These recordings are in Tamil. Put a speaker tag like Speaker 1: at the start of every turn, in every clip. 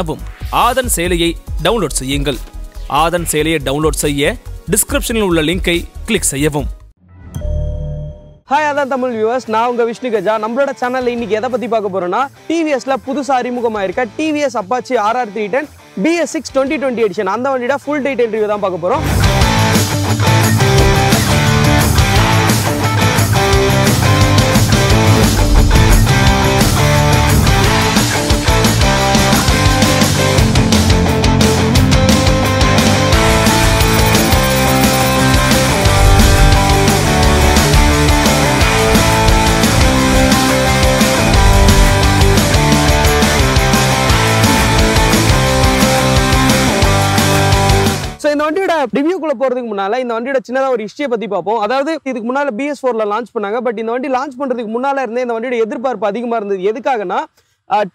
Speaker 1: ஆகும் ஆதன் செயலியை டவுன்லோட் செய்யுங்கள் ஆதன் செயலியை டவுன்லோட் செய்ய டிஸ்கிரிப்ஷனில் உள்ள லிங்கை கிளிக் செய்யவும் ஹாய் அதான் தமிழ் வியூவர்ஸ் நான் உங்கள் விஷ்ணு கஜா நம்மளோட சேனலில் இன்றைக்கி எதை பற்றி பார்க்க போகிறோன்னா டிவிஎஸில் புதுசாக அறிமுகமாக இருக்க TVS Apache RR three ten BS six twenty twenty edition அந்த வண்டியோட ஃபுல் டீடைல் ரிவ்யூ தான் பார்க்க போகிறோம் வீடியோக்குள்ள போறதுக்கு முன்னால இந்த வண்டியோட சின்னதாக ஒரு ஹிஸ்டரிய பத்தி பார்ப்போம் அதாவது இதுக்கு முன்னால பிஎஸ் போர்ல லான்ச் பண்ணாங்க பட் இந்த வண்டி லான்ச் பண்றதுக்கு முன்னால இருந்தே இந்த வண்டியோட எதிர்பார்ப்பு அதிகமா இருந்தது எதுக்காகனா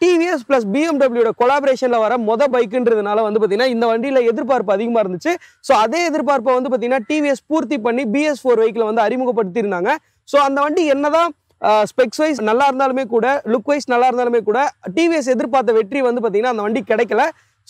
Speaker 1: டிவிஎஸ் பிளஸ் பிஎம்டபிள்யூட கொலாபரேஷன்ல வர மொத பைக்குன்றதுனால வந்து பார்த்தீங்கன்னா இந்த வண்டியில எதிர்பார்ப்பு அதிகமாக இருந்துச்சு ஸோ அதே எதிர்பார்ப்பை வந்து பார்த்தீங்கன்னா டிவிஎஸ் பூர்த்தி பண்ணி பிஎஸ் ஃபோர் வெஹிக்கிள் வந்து அறிமுகப்படுத்தியிருந்தாங்க ஸோ அந்த வண்டி என்னதான் ஸ்பெக்ஸ் வைஸ் நல்லா இருந்தாலுமே கூட லுக் வைஸ் நல்லா இருந்தாலுமே கூட டிவிஎஸ் எதிர்பார்த்த வெற்றி வந்து பார்த்தீங்கன்னா அந்த வண்டி கிடைக்கல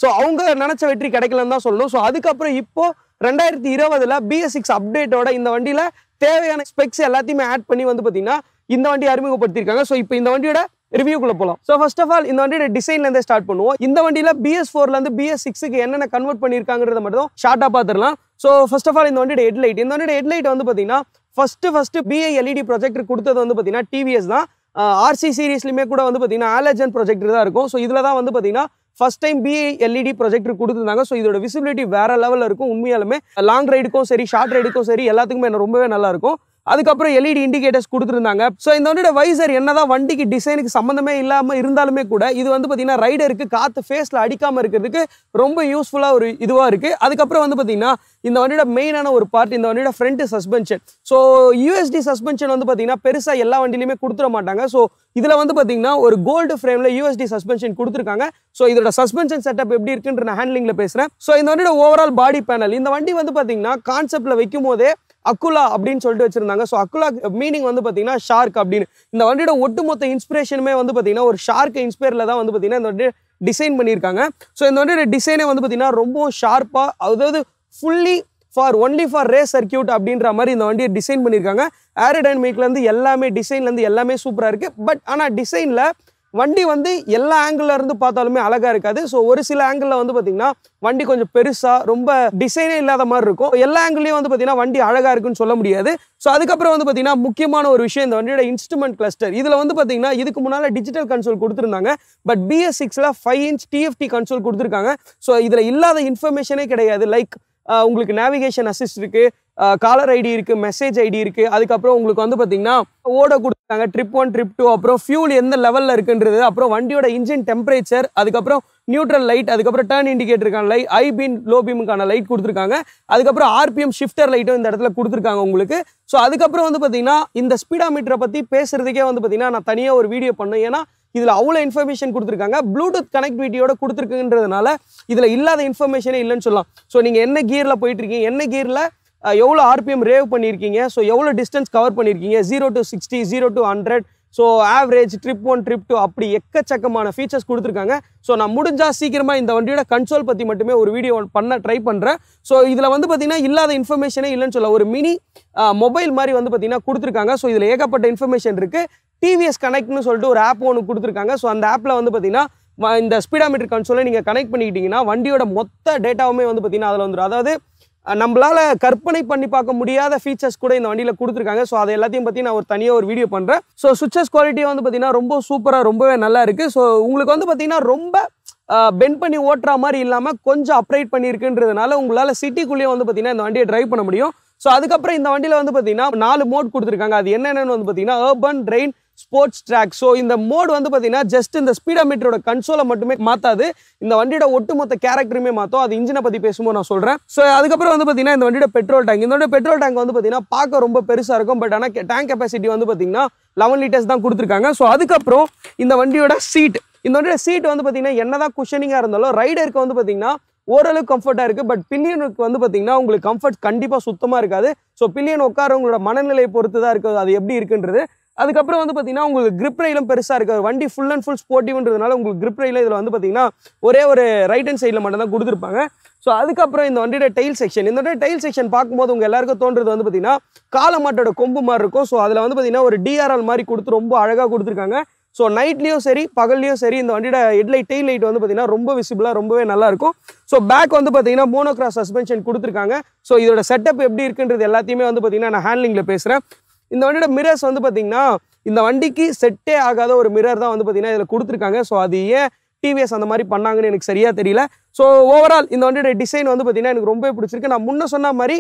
Speaker 1: ஸோ அவங்க நினச்ச வெற்றி கிடைக்கலன்னு தான் சொல்லணும் ஸோ அதுக்கப்புறம் இப்போ ரெண்டாயிரத்தி இருபதுல பிஎஸ் சிக்ஸ் அப்டேட்டோட இந்த வண்டியில தேவையான ஸ்பெக்ஸ் எல்லாத்தையுமே ஆட் பண்ணி வந்து பார்த்தீங்கன்னா இந்த வண்டி அறிமுகப்படுத்தியிருக்காங்க ஸோ இப்போ இந்த வண்டியோட ரிவியூக்குள்ள போகலாம் ஸோ ஃபர்ஸ்ட் ஆஃப் ஆல் இந்த வண்டியோட டிசைன்லேருந்து ஸ்டார்ட் பண்ணுவோம் இந்த வண்டியில் பிஎஸ் ஃபோர்லேருந்து பிஎஸ் சிக்ஸுக்கு என்னென்ன கன்வெர்ட் பண்ணியிருக்காங்கிறத மட்டும் ஷார்ட்டாக பார்த்துடலாம் ஸோ ஃபர்ஸ்ட் ஆஃப் ஆல் இந்த வண்டியோட ஹெட்லைட் இந்த வண்டியோட ஹெட்லைட் வந்து பார்த்தீங்கன்னா first first bi LED project கொடுத்தது வந்து பார்த்தீங்கன்னா டிவிஎஸ் தான் ஆர்சி சீரீஸ்லயுமே கூட வந்து பார்த்தீங்கன்னா ஆலஜன் ப்ரொஜெக்ட் தான் இருக்கும் ஸோ இதில் தான் வந்து பார்த்தீங்கன்னா first time bi LED projector e கொடுத்துருந்தாங்க ஸோ இதோட விசிபிலிட்டி வேற லெவலில் இருக்கும் உண்மையாலுமே லாங் ரைடுக்கும் சரி ஷார்ட் ரைடுக்கும் சரி எல்லாத்துக்குமே என்ன ரொம்பவே நல்லாயிருக்கும் அதுக்கப்புறம் எல்இடி இண்டிகேட்டர்ஸ் e கொடுத்துருந்தாங்க ஸோ இந்த வண்டியோட வைசர் என்னதான் வண்டிக்கு டிசைனுக்கு சம்மந்தமே இல்லாமல் இருந்தாலுமே கூட இது வந்து பார்த்தீங்கன்னா ரைடருக்கு காற்று ஃபேஸில் அடிக்காமல் இருக்கிறதுக்கு ரொம்ப யூஸ்ஃபுல்லாக ஒரு இதுவாக இருக்குது அதுக்கப்புறம் வந்து பார்த்தீங்கன்னா இந்த வண்டியோட மெயினான ஒரு பார்ட் இந்த வண்டியோட front suspension so USD suspension வந்து பார்த்தீங்கன்னா பெருசாக எல்லா வண்டிலையுமே கொடுத்துட மாட்டாங்க ஸோ இதில் வந்து பார்த்தீங்கன்னா ஒரு கோல்டு ஃப்ரேமில் யூஎஸ்டி சஸ்பென்ஷன் கொடுத்துருக்காங்க ஸோ இதோட சஸ்பென்ஷன் செட்டப் எப்படி இருக்குன்ற நான் ஹேண்ட்லிங்கில் பேசுகிறேன் ஸோ இந்த வண்டியோட ஓவரால் பாடி பேனல் இந்த வண்டி வந்து பார்த்தீங்கன்னா கான்செப்டில் வைக்கும் போதே அக்குலா அப்படின்னு சொல்லிட்டு வச்சிருந்தாங்க ஸோ அக்குலா மீனிங் வந்து பார்த்தீங்கன்னா ஷார்க் அப்படின்னு இந்த வண்டியோட ஒட்டுமொத்த இன்ஸ்பிரேஷனுமே வந்து பார்த்தீங்கன்னா ஒரு ஷார்க் இன்ஸ்பயரில் தான் வந்து பார்த்தீங்கன்னா இந்த வண்டி டிசைன் பண்ணியிருக்காங்க ஸோ இந்த வண்டியோட டிசைனே வந்து பார்த்தீங்கன்னா ரொம்ப ஷார்ப்பாக அதாவது fully for only for race circuit அப்படின்ற மாதிரி இந்த வண்டியை டிசைன் பண்ணியிருக்காங்க மேக்லேருந்து எல்லாமே டிசைன்லேருந்து எல்லாமே சூப்பராக இருக்குது பட் ஆனால் டிசைனில் வண்டி வந்து எல்லா ஆங்கிள் இருந்து பார்த்தாலுமே அழகாக இருக்காது ஸோ ஒரு சில ஆங்கிளில் வந்து பார்த்தீங்கன்னா வண்டி கொஞ்சம் பெருசாக ரொம்ப டிசைனே இல்லாத மாதிரி இருக்கும் எல்லா ஆங்கிள்லயும் வந்து பார்த்தீங்கன்னா வண்டி அழகாக இருக்குன்னு சொல்ல முடியாது ஸோ அதுக்கப்புறம் வந்து பார்த்தீங்கன்னா முக்கியமான ஒரு விஷயம் இந்த வண்டியோட இன்ஸ்ட்ருமெண்ட் கிளஸ்டர் இதில் வந்து பாத்தீங்கன்னா இதுக்கு முன்னால் டிஜிட்டல் கன்சோல் கொடுத்துருந்தாங்க பட் பிஎஸ் சிக்ஸில் ஃபைவ் இன்ச் டிஎஃப்டி கன்சோல் கொடுத்துருக்காங்க ஸோ இதில் இல்லாத இன்ஃபர்மேஷனே கிடையாது லைக் உங்களுக்கு நேவிகேஷன் அசிஸ்ட் இருக்குது காலர் ஐடி இருக்குது மெசேஜ் ஐடி இருக்குது அதுக்கப்புறம் உங்களுக்கு வந்து பார்த்தீங்கன்னா ஓட கொடுத்தாங்க ட்ரிப் ஒன் ட்ரிப் டூ அப்புறம் ஃபியூல் எந்த லெவலில் இருக்குன்றது அப்புறம் வண்டியோட இன்ஜின் டெம்பரேச்சர் அதுக்கப்புறம் நியூட்ரல் லைட் அதுக்கப்புறம் டேர்ன் இண்டிகேட்டருக்கான லைட் ஐ பீன் லோ பீமுக்கான லைட் கொடுத்துருக்காங்க அதுக்கப்புறம் ஆர்பிஎம் ஷிஃப்டர் லைட்டும் இந்த இடத்துல கொடுத்துருக்காங்க உங்களுக்கு ஸோ அதுக்கப்புறம் வந்து பார்த்தீங்கன்னா இந்த ஸ்பீடா மீட்டரை பற்றி பேசுறதுக்கே வந்து பார்த்தீங்கன்னா நான் தனியாக ஒரு வீடியோ பண்ணேன் ஏன்னா இதில் அவ்வளோ இன்ஃபர்மேஷன் கொடுத்துருக்காங்க ப்ளூடூத் கனெக்டிவிட்டியோட கொடுத்துருக்குன்றதுனால இதில் இல்லாத இன்ஃபர்மேஷனே இல்லைன்னு சொல்லலாம் ஸோ நீங்கள் என்ன கியரில் இருக்கீங்க என்ன கியரில் எவ்வளோ ஆர்பிஎம் ரேவ் பண்ணியிருக்கீங்க ஸோ எவ்வளோ டிஸ்டன்ஸ் கவர் பண்ணியிருக்கீங்க zero to sixty zero to hundred so average trip one trip two அப்படி எக்கச்சக்கமான ஃபீச்சர்ஸ் கொடுத்துருக்காங்க ஸோ நான் முடிஞ்சால் சீக்கிரமாக இந்த வண்டியோட கன்சோல் பற்றி மட்டுமே ஒரு வீடியோ பண்ண ட்ரை பண்ணுறேன் ஸோ இதில் வந்து பார்த்திங்கன்னா இல்லாத இன்ஃபர்மேஷனே இல்லைன்னு சொல்ல ஒரு மினி மொபைல் மாதிரி வந்து பார்த்திங்கன்னா கொடுத்துருக்காங்க ஸோ இதில் ஏகப்பட்ட இன்ஃபர்மேஷன் இருக்குது டிவிஎஸ் கனெக்ட்னு சொல்லிட்டு ஒரு ஆப் ஒன்று கொடுத்துருக்காங்க ஸோ அந்த ஆப்பில் வந்து பார்த்திங்கன்னா இந்த ஸ்பீடாமீட்டர் கன்சோலை நீங்கள் கனெக்ட் பண்ணிக்கிட்டிங்கன்னா வண்டியோட மொத்த டேட்டாவுமே வந்து பார்த்திங்கன்னா அதில் வந்துடும் அதாவது நம்மளால் கற்பனை பண்ணி பார்க்க முடியாத ஃபீச்சர்ஸ் கூட இந்த வண்டியில் கொடுத்துருக்காங்க ஸோ அதை எல்லாத்தையும் பற்றி நான் ஒரு தனியாக ஒரு வீடியோ பண்ணுறேன் ஸோ சுவிச்சஸ் குவாலிட்டியை வந்து பார்த்திங்கன்னா ரொம்ப சூப்பராக ரொம்பவே நல்லா இருக்குது ஸோ உங்களுக்கு வந்து பார்த்திங்கன்னா ரொம்ப பென் பண்ணி ஓட்டுற மாதிரி இல்லாமல் கொஞ்சம் அப்ரைட் பண்ணியிருக்குன்றதுனால உங்களால் சிட்டிக்குள்ளேயே வந்து பார்த்திங்கன்னா இந்த வண்டியை ட்ரைவ் பண்ண முடியும் ஸோ அதுக்கப்புறம் இந்த வண்டியில் வந்து பார்த்தீங்கன்னா நாலு மோட் கொடுத்துருக்காங்க அது என்னென்னு வந்து பார்த்தீங்கன்னா urban rain sports track so இந்த மோடு வந்து பார்த்தீங்கன்னா ஜஸ்ட் இந்த ஸ்பீடோமீட்டரோட கன்சோலை மட்டுமே மாற்றாது இந்த வண்டியோட ஒட்டுமொத்த கேரக்டருமே மாற்றும் அது இன்ஜினை பற்றி பேசும்போது நான் சொல்கிறேன் ஸோ அதுக்கப்புறம் வந்து பார்த்தீங்கன்னா இந்த வண்டியோட பெட்ரோல் டேங்க் இந்த பெட்ரோல் டேங்க் வந்து பார்த்தீங்கன்னா பார்க்க ரொம்ப பெருசாக இருக்கும் பட் ஆனால் டேங்க் கெப்பாசிட்டி வந்து பார்த்தீங்கன்னா லெவன் லிட்டர்ஸ் தான் கொடுத்துருக்காங்க ஸோ அதுக்கப்புறம் இந்த வண்டியோட சீட் இந்த வண்டியோட சீட் வந்து பார்த்தீங்கன்னா என்னதான் குஷனிங்காக இருந்தாலும் ரைடருக்கு வந்து பார்த்தீங்கன்னா ஓரளவுக்கு கம்ஃபர்ட்டாக இருக்குது பட் பில்லியனுக்கு வந்து பார்த்தீங்கன்னா உங்களுக்கு கம்ஃபர்ட் கண்டிப்பாக சுத்தமாக இருக்காது ஸோ பில்லியன் உட்காரவங்களோட மனநிலையை பொறுத்து தான் இருக்குது அது எப்படி இருக்குன்றது அதுக்கப்புறம் வந்து பார்த்தீங்கன்னா உங்களுக்கு கிரிப் ரயிலும் பெருசாக இருக்குது வண்டி ஃபுல் அண்ட் ஃபுல் ஸ்போர்ட்டிவ்ன்றதுனால உங்களுக்கு கிரிப் ரயில் இதில் வந்து பார்த்தீங்கன்னா ஒரே ஒரு ரைட் ஹேண்ட் சைடில் மட்டும் தான் கொடுத்துருப்பாங்க ஸோ அதுக்கப்புறம் இந்த வண்டியோட டைல் செக்ஷன் இந்த வண்டியோட டைல் செக்ஷன் பார்க்கும்போது உங்கள் எல்லாருக்கும் தோன்றது வந்து பார்த்தீங்கன்னா காலமாட்டோட கொம்பு மாதிரி இருக்கும் ஸோ அதில் வந்து பார்த்தீங்கன்னா ஒரு டிஆர்எல் மாதிரி கொடுத்து ரொம்ப அழகாக கொடுத்துருக்காங்க ஸோ நைட்லேயும் சரி பகல்லையும் சரி இந்த வண்டியோட ஹெட்லைட் டெய்ல் லைட் வந்து பார்த்தீங்கன்னா ரொம்ப விசிபிளாக ரொம்பவே நல்லாயிருக்கும் ஸோ பேக் வந்து பார்த்தீங்கன்னா மோனோக்ராஸ் சஸ்பென்ஷன் கொடுத்துருக்காங்க ஸோ இதோட செட்டப் எப்படி இருக்குன்றது எல்லாத்தையுமே வந்து பார்த்தீங்கன்னா நான் ஹேண்ட்லிங்கில் பேசுகிறேன் இந்த வண்டியோட மிரர்ஸ் வந்து பார்த்தீங்கன்னா இந்த வண்டிக்கு செட்டே ஆகாத ஒரு மிரர் தான் வந்து பார்த்தீங்கன்னா இதில் கொடுத்துருக்காங்க ஸோ அது ஏன் டிவிஎஸ் அந்த மாதிரி பண்ணாங்கன்னு எனக்கு சரியாக தெரியல ஸோ ஓவரால் இந்த வண்டியோட டிசைன் வந்து பார்த்தீங்கன்னா எனக்கு ரொம்ப பிடிச்சிருக்கு நான் முன்ன சொன்ன மாதிரி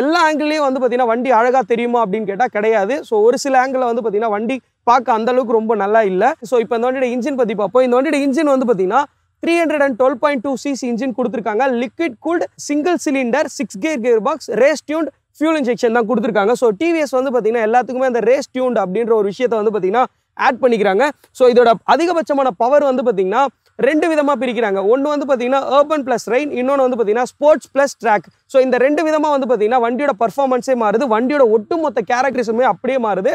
Speaker 1: எல்லா ஆங்கிள்லையும் வந்து பார்த்தீங்கன்னா வண்டி அழகாக தெரியுமா அப்படின்னு கேட்டால் கிடையாது ஸோ ஒரு சில ஆங்கிளில் வந்து பார்த்தீங்கன்னா வண்டி பார்க்க அந்தளவுக்கு ரொம்ப நல்லா இல்லை ஸோ இப்போ இந்த வண்டியோட இன்ஜின் பற்றி பார்ப்போம் இந்த வண்டியோட இன்ஜின் வந்து பார்த்தீங்கன்னா three hundred and twelve point two CC engine கொடுத்துருக்காங்க liquid cooled single cylinder six gear gear box race tuned fuel injection தான் கொடுத்துருக்காங்க ஸோ டிவிஎஸ் வந்து பார்த்தீங்கன்னா எல்லாத்துக்குமே அந்த ரேஸ் டியூன்ட் அப்படின்ற ஒரு விஷயத்தை வந்து பார்த்தீங்கன்னா ஆட் பண்ணிக்கிறாங்க ஸோ இதோட அதிகபட்சமான பவர் வந்து பார்த்தீங்கன்னா ரெண்டு விதமாக பிரிக்கிறாங்க ஒன்று வந்து பார்த்தீங்கன்னா ஏர்பன் ப்ளஸ் ரெயின் இன்னொன்று வந்து பார்த்தீங்கன்னா ஸ்போர்ட்ஸ் ப்ளஸ் ட்ராக் ஸோ இந்த ரெண்டு விதமாக வந்து பார்த்தீங்கன்னா வண்டியோட பர்ஃபார்மன்ஸே மாறுது வண்டியோட ஒட்டுமொத்த கேரக்டரிஸுமே அப்படியே மாறுது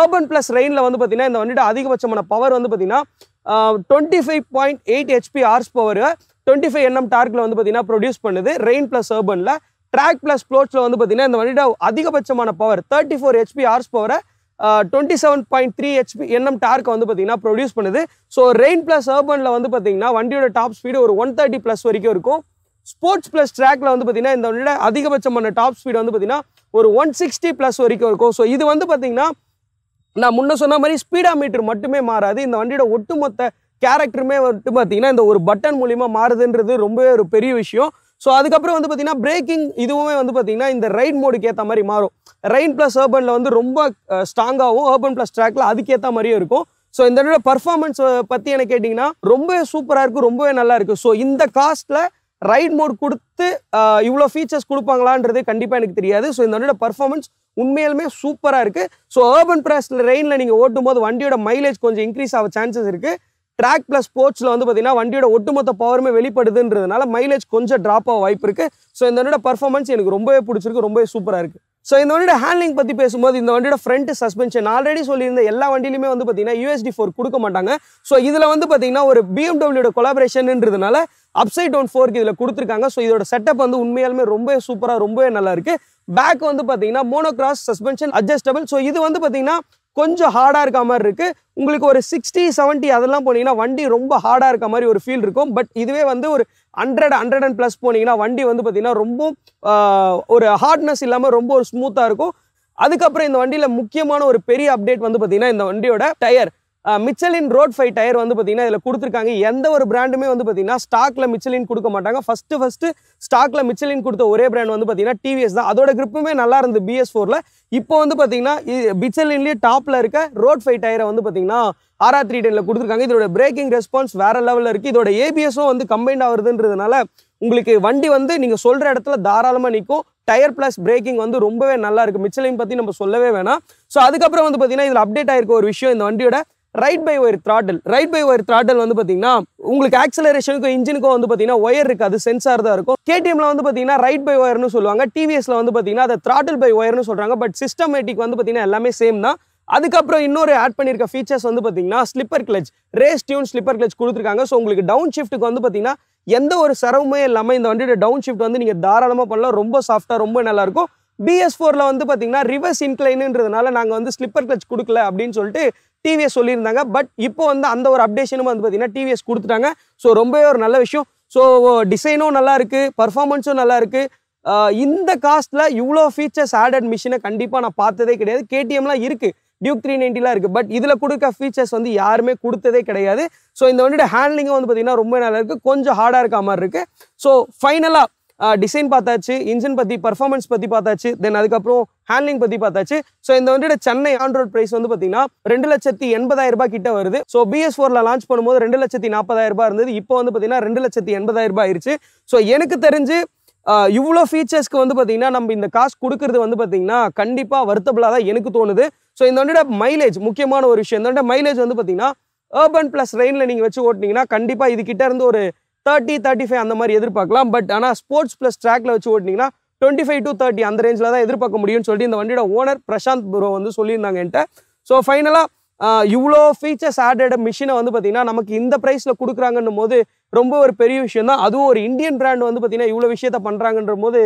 Speaker 1: ஏர்பன் ப்ளஸ் ரெயினில் வந்து பார்த்தீங்கன்னா இந்த வண்டியோட அதிகபட்சமான பவர் வந்து பார்த்தீங்கன்னா twenty five point eight HP ஆர்ஸ் பவர் டுவெண்ட்டி ஃபைவ் என்எம் டார்க்கில் வந்து பார்த்தீங்கன்னா ப்ரொடியூஸ் பண்ணுது ரெயின் ப்ளஸ் ஏர்பனில் ட்ராக் ப்ளஸ் ஃப்ளோட்ஸில் வந்து பார்த்தீங்கன்னா இந்த வண்டியோட அதிகபட்சமான பவர் தேர்ட்டி ஃபோர் ஹெச்பி ஆர்ஸ் பவரை twenty seven point three HP Nm டார்க்கை வந்து பார்த்தீங்கன்னா ப்ரொடியூஸ் பண்ணுது ஸோ ரெயின் ப்ளஸ் அர்பனில் வந்து பார்த்திங்கன்னா வண்டியோட டாப் ஸ்பீடு ஒரு ஒன் தேர்ட்டி ப்ளஸ் வரைக்கும் இருக்கும் ஸ்போர்ட்ஸ் ப்ளஸ் ட்ராக்ல வந்து பார்த்தீங்கன்னா இந்த வண்டியோட அதிகபட்சமான டாப் ஸ்பீடு வந்து பார்த்திங்கன்னா ஒரு ஒன் சிக்ஸ்டி ப்ளஸ் வரைக்கும் இருக்கும் ஸோ இது வந்து பார்த்திங்கன்னா நான் முன்ன சொன்ன மாதிரி ஸ்பீடா மீட்டர் மட்டுமே மாறாது இந்த வண்டியோட ஒட்டுமொத்த கேரக்டருமே வந்துட்டு பார்த்தீங்கன்னா இந்த ஒரு பட்டன் மூலியமாக மாறுதுன்றது ரொம்பவே ஒரு பெரிய விஷயம் ஸோ அதுக்கப்புறம் வந்து பார்த்திங்கன்னா பிரேக்கிங் இதுவுமே வந்து பார்த்திங்கன்னா இந்த ரைட் மோடுக்கு ஏற்ற மாதிரி மாறும் ரைன் ப்ளஸ் ஏர்பனில் வந்து ரொம்ப ஸ்ட்ராங்காகவும் ஏர்பன் ப்ளஸ் ட்ராக்ல அதுக்கேற்ற மாதிரியும் இருக்கும் ஸோ இந்த பர்ஃபார்மன்ஸ் பற்றி எனக்கு கேட்டிங்கன்னா ரொம்பவே சூப்பராக இருக்கும் ரொம்பவே நல்லா இருக்குது ஸோ இந்த காஸ்ட்டில் ரைட் மோட் கொடுத்து இவ்வளோ ஃபீச்சர்ஸ் கொடுப்பாங்களான்றது கண்டிப்பாக எனக்கு தெரியாது ஸோ இந்த வண்டியோட பர்ஃபார்மன்ஸ் உண்மையிலுமே சூப்பராக இருக்குது ஸோ ஏர்பன் ப்ராஸில் ரெயினில் நீங்கள் ஓட்டும் போது வண்டியோட மைலேஜ் கொஞ்சம் இன்க்ரீஸ் ஆக சான்சஸ் இருக்குது ட்ராக் ப்ளஸ் ஸ்போர்ட்ஸில் வந்து பார்த்திங்கன்னா வண்டியோட ஒட்டுமொத்த பவருமே வெளிப்படுதுன்றதுனால மைலேஜ் கொஞ்சம் ட்ராப் ஆக வாய்ப்பு இருக்குது ஸோ இந்த வண்டியோட பர்ஃபார்மன்ஸ் எனக்கு ரொம்பவே பிடிச்சிருக்கு ரொம்பவே சூப்பராக இருக்குது ஸோ இந்த வண்டியோட ஹேண்ட்லிங் பற்றி பேசும்போது இந்த வண்டியோட ஃப்ரண்ட் சஸ்பென்ஷன் ஆல்ரெடி சொல்லியிருந்த எல்லா வண்டியிலுமே வந்து பார்த்தீங்கன்னா யூஎஸ்டி ஃபோர் கொடுக்க மாட்டாங்க ஸோ இதில் வந்து பார்த்தீங்கன்னா ஒரு பிஎம்டபிள்யூட கொலாபரேஷன்ன்றதுனால அப்சைட் டவுன் ஃபோர்க்கு இதில் கொடுத்துருக்காங்க ஸோ இதோட செட்டப் வந்து உண்மையாலுமே ரொம்ப சூப்பராக ரொம்பவே நல்லா இருக்குது பேக் வந்து பார்த்தீங்கன்னா மோனோகிராஸ் சஸ்பென்ஷன் அட்ஜஸ்டபிள் ஸோ இது வந்து பார்த்தீங்கன்னா கொஞ்சம் ஹார்டாக இருக்க மாதிரி இருக்குது உங்களுக்கு ஒரு சிக்ஸ்டி செவன்ட்டி அதெல்லாம் போனீங்கன்னா வண்டி ரொம்ப ஹார்டாக இருக்க மாதிரி ஒரு ஃபீல் இருக்கும் பட் இதுவே வந்து ஒரு ஹண்ட்ரட் ஹண்ட்ரட் அண்ட் ப்ளஸ் போனீங்கன்னா வண்டி வந்து பார்த்திங்கன்னா ரொம்ப ஒரு ஹார்ட்னஸ் இல்லாமல் ரொம்ப ஒரு ஸ்மூத்தாக இருக்கும் அதுக்கப்புறம் இந்த வண்டியில் முக்கியமான ஒரு பெரிய அப்டேட் வந்து பார்த்திங்கன்னா இந்த வண்டியோட tyre Michelin road five tyre வந்து பார்த்தீங்கன்னா இதில் கொடுத்துருக்காங்க எந்த ஒரு பிராண்டுமே வந்து பார்த்தீங்கன்னா ஸ்டாக்கில் மிச்சலின் கொடுக்க மாட்டாங்க ஃபஸ்ட்டு ஃபஸ்ட்டு ஸ்டாக்கில் மிச்சலின் கொடுத்த ஒரே பிராண்ட் வந்து பார்த்திங்கன்னா டிவிஎஸ் தான் அதோட கிரிப்புமே நல்லா இருந்து பிஎஸ் ஃபோரில் இப்போ வந்து பார்த்தீங்கன்னா மிச்சலின்லேயே டாப்பில் இருக்க ரோட் ஃபைவ் டயரை வந்து பார்த்தீங்கன்னா ஆர்ஆர் த்ரீ டெனில் கொடுத்துருக்காங்க இதோட பிரேக்கிங் ரெஸ்பான்ஸ் வேறு லெவலில் இருக்குது இதோட ஏபிஎஸும் வந்து கம்பைண்ட் ஆகுதுன்றதுனால உங்களுக்கு வண்டி வந்து நீங்கள் சொல்கிற இடத்துல தாராளமாக நிற்கும் டயர் ப்ளஸ் பிரேக்கிங் வந்து ரொம்பவே நல்லா இருக்குது மிச்சலையும் பற்றி நம்ம சொல்லவே வேணாம் ஸோ அதுக்கப்புறம் வந்து பார்த்தீங்கன்னா இதில் அப்டேட் ஆயிருக்க ஒரு விஷயம் இந்த வண்டியோட ride by wire throttle ride by wire throttle வந்து பார்த்தீங்கன்னா உங்களுக்கு ஆக்சலரேஷனுக்கும் இன்ஜினுக்கும் வந்து பார்த்தீங்கன்னா ஒயர் இருக்காது சென்சார் தான் இருக்கும் கேடிஎம்ல வந்து பார்த்தீங்கன்னா ரைட் பை ஒயர்னு சொல்லுவாங்க டிவிஎஸ்ல வந்து பார்த்தீங்கன்னா அதை த்ராட்டில் பை ஒயர்னு சொல்கிறாங்க பட் சிஸ்டமேட்டிக் வந்து பார்த்தீங்கன்னா எல்லாமே சேம் தான் அதுக்கப்புறம் இன்னொரு ஆட் பண்ணியிருக்க ஃபீச்சர்ஸ் வந்து பார்த்தீங்கன்னா slipper clutch race tune slipper clutch கொடுத்துருக்காங்க ஸோ உங்களுக்கு டவுன் ஷிஃப்ட்டுக்கு வந்து பார்த்தீங்கன்னா எந்த ஒரு சிரமமே இல்லாமல் இந்த வண்டியோட டவுன் ஷிஃப்ட் வந்து நீங்கள் தாராளமாக பண்ணலாம் ரொம்ப சாஃப்டாக ரொம்ப நல்லாயிருக்கும் பிஎஸ் ஃபோரில் வந்து பார்த்தீங்கன்னா ரிவர்ஸ் இன்க்ளைனுன்றதுனால நாங்கள் வந்து ஸ்லிப்பர் கிளச் கொடுக்கல அப்படின்னு சொல்லிட்டு டிவிஎஸ் சொல்லியிருந்தாங்க பட் இப்போ வந்து அந்த ஒரு அப்டேஷனும் வந்து பார்த்தீங்கன்னா டிவிஎஸ் கொடுத்துட்டாங்க ஸோ ரொம்பவே ஒரு நல்ல விஷயம் ஸோ டிசைனும் நல்லா இருக்குது பர்ஃபார்மன்ஸும் நல்லா இருக்குது இந்த காஸ்ட்டில் இவ்வளோ ஃபீச்சர்ஸ் ஆடட் மிஷினை கண்டிப்பாக நான் பார்த்ததே கிடையாது கேடிஎம்லாம் இருக்குது டியூக் த்ரீ நைன்ட்டிலாம் இருக்குது பட் இதில் கொடுக்க ஃபீச்சர்ஸ் வந்து யாருமே கொடுத்ததே கிடையாது ஸோ இந்த வண்டியோட ஹேண்ட்லிங்கும் வந்து பார்த்திங்கன்னா ரொம்ப நல்லா இருக்குது கொஞ்சம் ஹார்டாக இருக்க மாதிரி இருக்குது ஸோ ஃபைனலாக டிசைன் பார்த்தாச்சு இன்ஜின் பற்றி பர்ஃபார்மன்ஸ் பற்றி பார்த்தாச்சு தென் அதுக்கப்புறம் ஹேண்ட்லிங் பற்றி பார்த்தாச்சு ஸோ இந்த வண்டியோட சென்னை ஆண்ட்ராய்ட் ப்ரைஸ் வந்து பார்த்தீங்கன்னா ரெண்டு லட்சத்தி எண்பதாயிரம் ரூபாய் கிட்ட வருது ஸோ பிஎஸ் ஃபோரில் லான்ச் பண்ணும்போது ரெண்டு லட்சத்தி நாற்பதாயிரம் ரூபாய் இருந்தது இப்போ வந்து பார்த்தீங்கன்னா ரெண்டு லட்சத்தி எண்பதாயிரம் ரூபாய் ஆயிடுச்சு ஸோ எனக்கு தெரிஞ்சு இவ்வளோ ஃபீச்சர்ஸ்க்கு வந்து பார்த்தீங்கன்னா நம்ம இந்த காசு கொடுக்கறது வந்து பார்த்தீங்கன்னா கண்டிப்பாக வருத்தபிளாக தான் எனக்கு தோணுது ஸோ இந்த வண்டியோட மைலேஜ் முக்கியமான ஒரு விஷயம் இந்த மைலேஜ் வந்து பார்த்தீங்கன்னா ஏர்பன் ப்ளஸ் ரெயினில் நீங்கள் வச்சு ஓட்டினீங்கன்னா கண்டிப்பாக இதுக்கிட்ட இருந்து ஒரு தேர்ட்டி தேர்ட்டி ஃபைவ் அந்த மாதிரி எதிர்பார்க்கலாம் பட் ஆனால் ஸ்போர்ட்ஸ் ப்ளஸ் ட்ராக்ல வச்சு ஓட்டினீங்கன்னா டுவெண்ட்டி ஃபைவ் டு தேர்ட்டி அந்த ரேஞ்சில் தான் எதிர்பார்க்க முடியும்னு சொல்லிட்டு இந்த வண்டியோட ஓனர் பிரசாந்த் ப்ரோ வந்து சொல்லியிருந்தாங்க என்கிட்ட ஸோ ஃபைனலாக இவ்வளோ ஃபீச்சர்ஸ் ஆடட மிஷினை வந்து பார்த்திங்கன்னா நமக்கு இந்த ப்ரைஸில் கொடுக்குறாங்கன்னும் போது ரொம்ப ஒரு பெரிய விஷயம் தான் அதுவும் ஒரு இந்தியன் பிராண்ட் வந்து பார்த்திங்கன்னா இவ்வளோ விஷயத்த பண்ணுறாங்கன்ற போது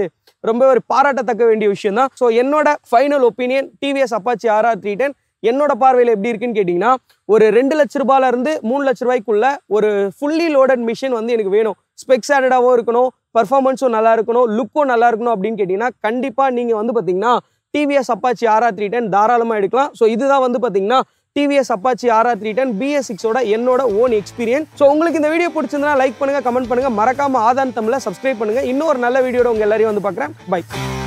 Speaker 1: ரொம்ப ஒரு பாராட்டத்தக்க வேண்டிய விஷயம் தான் ஸோ என்னோட final opinion TVS Apache RR three ten என்னோட பார்வையில் எப்படி இருக்குன்னு கேட்டிங்கன்னா ஒரு ரெண்டு லட்ச இருந்து மூணு லட்ச ரூபாய்க்குள்ள ஒரு ஃபுல்லி லோடட் மிஷின் வந்து எனக்கு வேணும் ஸ்பெக்ஸ் ஆடடாகவும் இருக்கணும் பர்ஃபார்மன்ஸும் நல்லா இருக்கணும் லுக்கும் நல்லா இருக்கணும் அப்படின்னு கேட்டிங்கன்னா கண்டிப்பாக நீங்கள் வந்து பார்த்தீங்கன்னா TVS Apache RR three ten தாராளமாக எடுக்கலாம் ஸோ இதுதான் வந்து பார்த்தீங்கன்னா TVS Apache RR three ten BS சிக்ஸோட என்னோட ஓன் எக்ஸ்பீரியன்ஸ் ஸோ உங்களுக்கு இந்த வீடியோ பிடிச்சிருந்தா லைக் பண்ணுங்கள் கமெண்ட் பண்ணுங்கள் மறக்காமல் ஆதான் தமிழில் சப்ஸ்கிரைப் பண்ணுங்கள் இன்னொரு நல்ல வீடியோட உங்கள் எல்லாரையும் வந்து பார்க்குறேன் பை